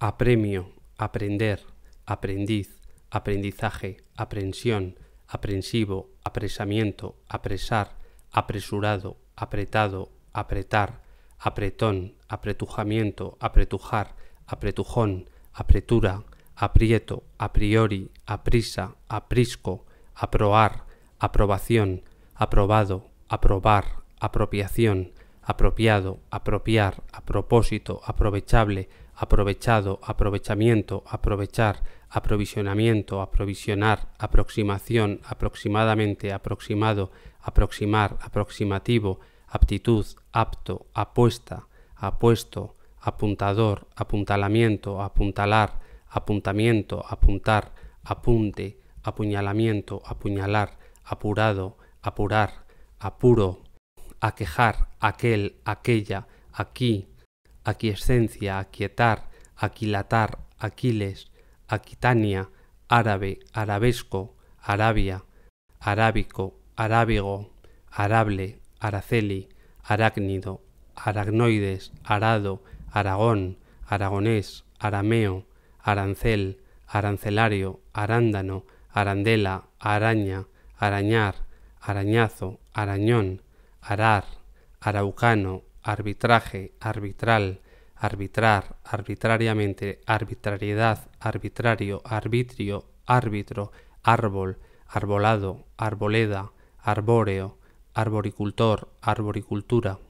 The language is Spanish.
apremio, aprender, aprendiz, aprendizaje, aprensión, aprensivo, apresamiento, apresar, apresurado, apretado, apretar, apretón, apretujamiento, apretujar, apretujón, apretura, aprieto, a priori, aprisa, aprisco, aprobar, aprobación, aprobado, aprobar, apropiación, apropiado, apropiar, a propósito, aprovechable, aprovechado, aprovechamiento, aprovechar, aprovisionamiento, aprovisionar, aproximación, aproximadamente, aproximado, aproximar, aproximativo, aptitud, apto, apuesta, apuesto, apuntador, apuntalamiento, apuntalar, apuntamiento, apuntar, apunte, apuñalamiento, apuñalar, apurado, apurar, apuro, aquejar, aquel, aquella, aquí, aquiescencia, aquietar, aquilatar, Aquiles, Aquitania, árabe, arabesco, Arabia, arábico, arábigo, arable, araceli, arácnido, aragnoides, arado, aragón, aragonés, arameo, arancel, arancelario, arándano, arandela, araña, arañar, arañazo, arañón, arar, araucano, arbitraje, arbitral, arbitrar, arbitrariamente, arbitrariedad, arbitrario, arbitrio, árbitro, árbol, arbolado, arboleda, arbóreo, arboricultor, arboricultura.